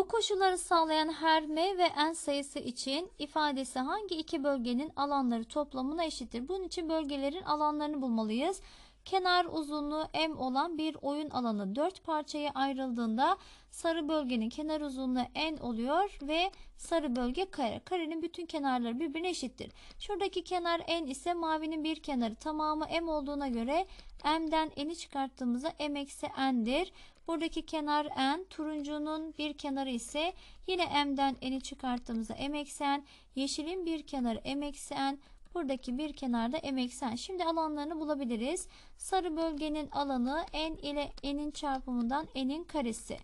Bu koşulları sağlayan her m ve n sayısı için ifadesi hangi iki bölgenin alanları toplamına eşittir? Bunun için bölgelerin alanlarını bulmalıyız. Kenar uzunluğu m olan bir oyun alanı 4 parçaya ayrıldığında sarı bölgenin kenar uzunluğu n oluyor ve sarı bölge kare. Karenin bütün kenarları birbirine eşittir. Şuradaki kenar n ise mavinin bir kenarı tamamı m olduğuna göre m'den n'i çıkarttığımızda m eksi n'dir. Buradaki kenar n, turuncunun bir kenarı ise yine m'den n'i çıkarttığımızda m eksen, yeşilin bir kenarı m eksen, Buradaki bir kenarda m eksen. Şimdi alanlarını bulabiliriz. Sarı bölgenin alanı n ile n'in çarpımından n'in karesi.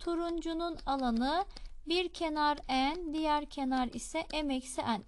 Turuncunun alanı bir kenar n, diğer kenar ise m eksi n.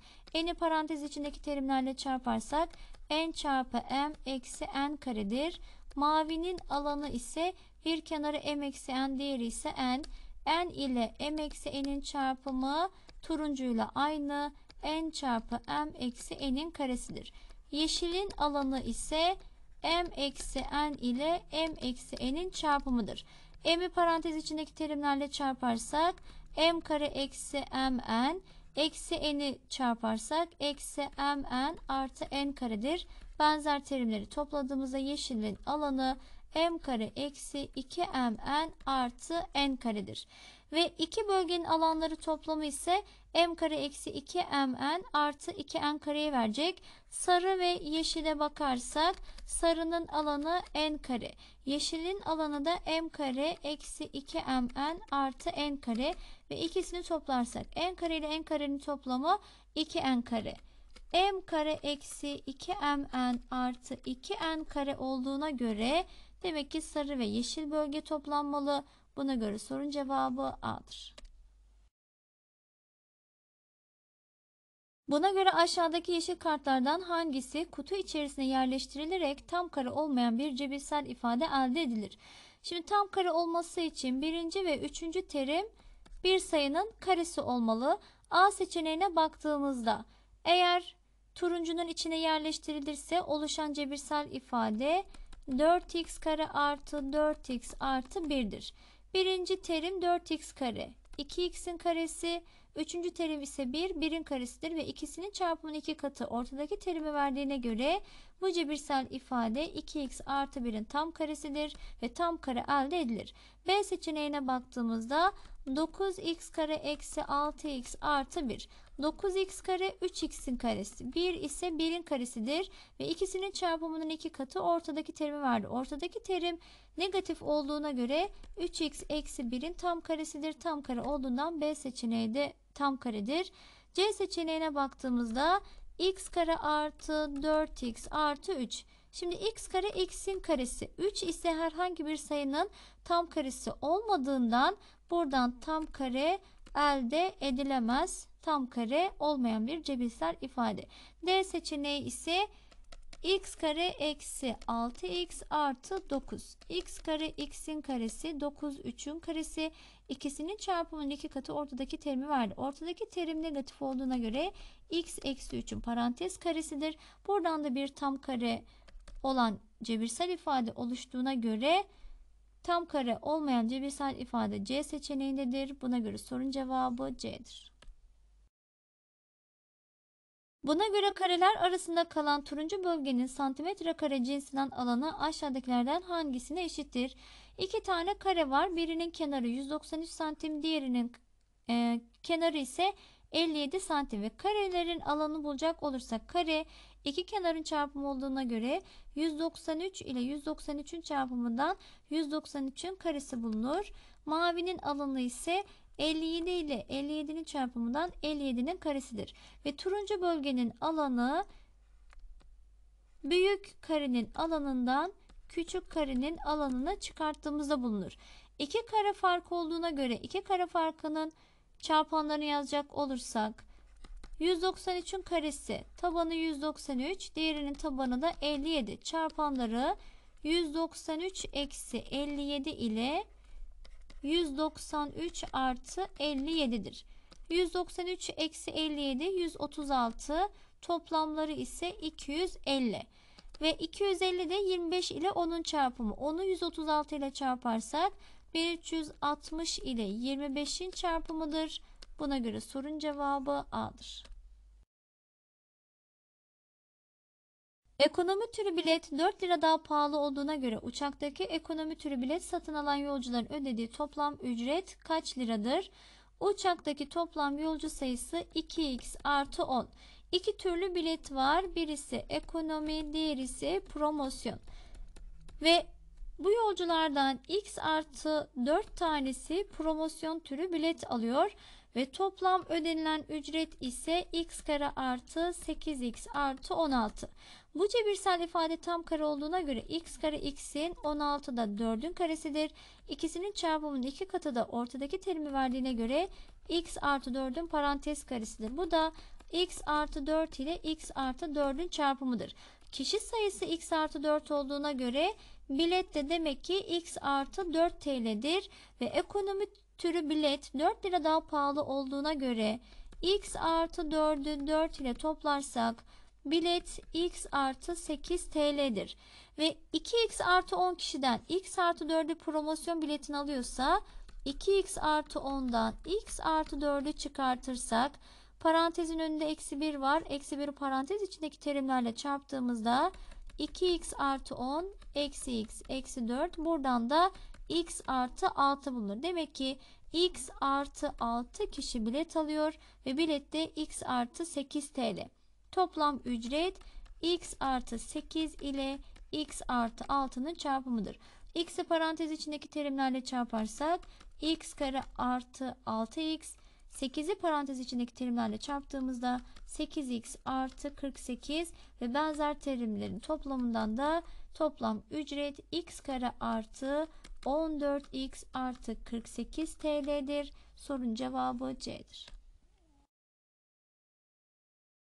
n'i parantez içindeki terimlerle çarparsak n çarpı m eksi n karedir. Mavinin alanı ise bir kenarı m eksi n, diğeri ise n. n ile m eksi n'in çarpımı turuncuyla aynı n çarpı m eksi n'in karesidir. Yeşilin alanı ise m eksi n ile m eksi n'in çarpımıdır. m'i parantez içindeki terimlerle çarparsak m kare eksi m n eksi n'i çarparsak eksi m n artı n karedir. Benzer terimleri topladığımızda yeşilin alanı m kare eksi 2mn artı n karedir. Ve iki bölgenin alanları toplamı ise m kare eksi 2mn artı 2n kareye verecek. Sarı ve yeşile bakarsak sarının alanı n kare. Yeşilin alanı da m kare eksi 2mn artı n kare. Ve ikisini toplarsak n kare ile n karenin toplamı 2n kare m kare eksi 2mn artı 2n kare olduğuna göre Demek ki sarı ve yeşil bölge toplanmalı. Buna göre sorun cevabı A'dır. Buna göre aşağıdaki yeşil kartlardan hangisi kutu içerisine yerleştirilerek tam kare olmayan bir cebirsel ifade elde edilir? Şimdi tam kare olması için birinci ve üçüncü terim bir sayının karesi olmalı. A seçeneğine baktığımızda eğer turuncunun içine yerleştirilirse oluşan cebirsel ifade 4x kare artı 4x artı 1'dir. Birinci terim 4x kare. 2x'in karesi, üçüncü terim ise 1, 1'in karesidir ve ikisinin çarpımının iki katı ortadaki terimi verdiğine göre bu cebirsel ifade 2x artı 1'in tam karesidir ve tam kare elde edilir. B seçeneğine baktığımızda 9x kare eksi 6x artı 1. 9x kare 3x'in karesi. 1 ise 1'in karesidir ve ikisinin çarpımının iki katı ortadaki terimi verdi. Ortadaki terim negatif olduğuna göre 3x eksi 1'in tam karesidir. Tam kare olduğundan B seçeneği de tam karedir. C seçeneğine baktığımızda x kare artı 4x artı 3. Şimdi x kare x'in karesi 3 ise herhangi bir sayının tam karesi olmadığından buradan tam kare elde edilemez. Tam kare olmayan bir cebirsel ifade. D seçeneği ise x kare eksi 6x artı 9. x kare x'in karesi 9 3'ün karesi ikisinin çarpımının iki katı ortadaki terimi verdi. Ortadaki terim negatif olduğuna göre x eksi 3'ün parantez karesidir. Buradan da bir tam kare olan cebirsel ifade oluştuğuna göre tam kare olmayan cebirsel ifade C seçeneğindedir. Buna göre sorun cevabı C'dir. Buna göre kareler arasında kalan turuncu bölgenin santimetre kare cinsinden alanı aşağıdakilerden hangisine eşittir? İki tane kare var. Birinin kenarı 193 santim, diğerinin e, kenarı ise 57 santim ve karelerin alanı bulacak olursak kare iki kenarın çarpımı olduğuna göre 193 ile 193'ün çarpımından 193'ün karesi bulunur. Mavinin alanı ise 57 ile 57'nin çarpımından 57'nin karesidir. Ve turuncu bölgenin alanı büyük karenin alanından küçük karenin alanına çıkarttığımızda bulunur. İki kare farkı olduğuna göre iki kare farkının çarpanlarını yazacak olursak 193'ün karesi tabanı 193 diğerinin tabanı da 57 çarpanları 193 eksi 57 ile 193 artı 57'dir. 193 eksi 57 136 toplamları ise 250 ve 250 de 25 ile 10'un çarpımı. onu 136 ile çarparsak 1360 ile 25'in çarpımıdır. Buna göre sorun cevabı A'dır. Ekonomi türü bilet 4 lira daha pahalı olduğuna göre uçaktaki ekonomi türü bilet satın alan yolcuların ödediği toplam ücret kaç liradır? Uçaktaki toplam yolcu sayısı 2x artı 10. İki türlü bilet var. Birisi ekonomi, diğerisi promosyon. Ve bu yolculardan x artı 4 tanesi promosyon türü bilet alıyor ve toplam ödenilen ücret ise x kare artı 8x artı 16. Bu cebirsel ifade tam kare olduğuna göre x kare x'in 16'da 4'ün karesidir. İkisinin çarpımının iki katı da ortadaki terimi verdiğine göre x artı 4'ün parantez karesidir. Bu da x artı 4 ile x artı 4'ün çarpımıdır. Kişi sayısı x artı 4 olduğuna göre Bilet de demek ki x artı 4 TL'dir ve ekonomi türü bilet 4 lira daha pahalı olduğuna göre x artı 4'ü 4 ile toplarsak bilet x artı 8 TL'dir. Ve 2x artı 10 kişiden x artı 4'ü promosyon biletini alıyorsa 2x artı 10'dan x artı 4'ü çıkartırsak parantezin önünde eksi 1 var. Eksi 1'i parantez içindeki terimlerle çarptığımızda 2x artı 10 eksi x eksi 4 buradan da x artı 6 bulunur. Demek ki x artı 6 kişi bilet alıyor ve bilette x artı 8 TL. Toplam ücret x artı 8 ile x artı 6'nın çarpımıdır. x'i parantez içindeki terimlerle çarparsak x kare artı 6x 8'i parantez içindeki terimlerle çarptığımızda 8x artı 48 ve benzer terimlerin toplamından da toplam ücret x kare artı 14x artı 48 TL'dir. Sorun cevabı C'dir.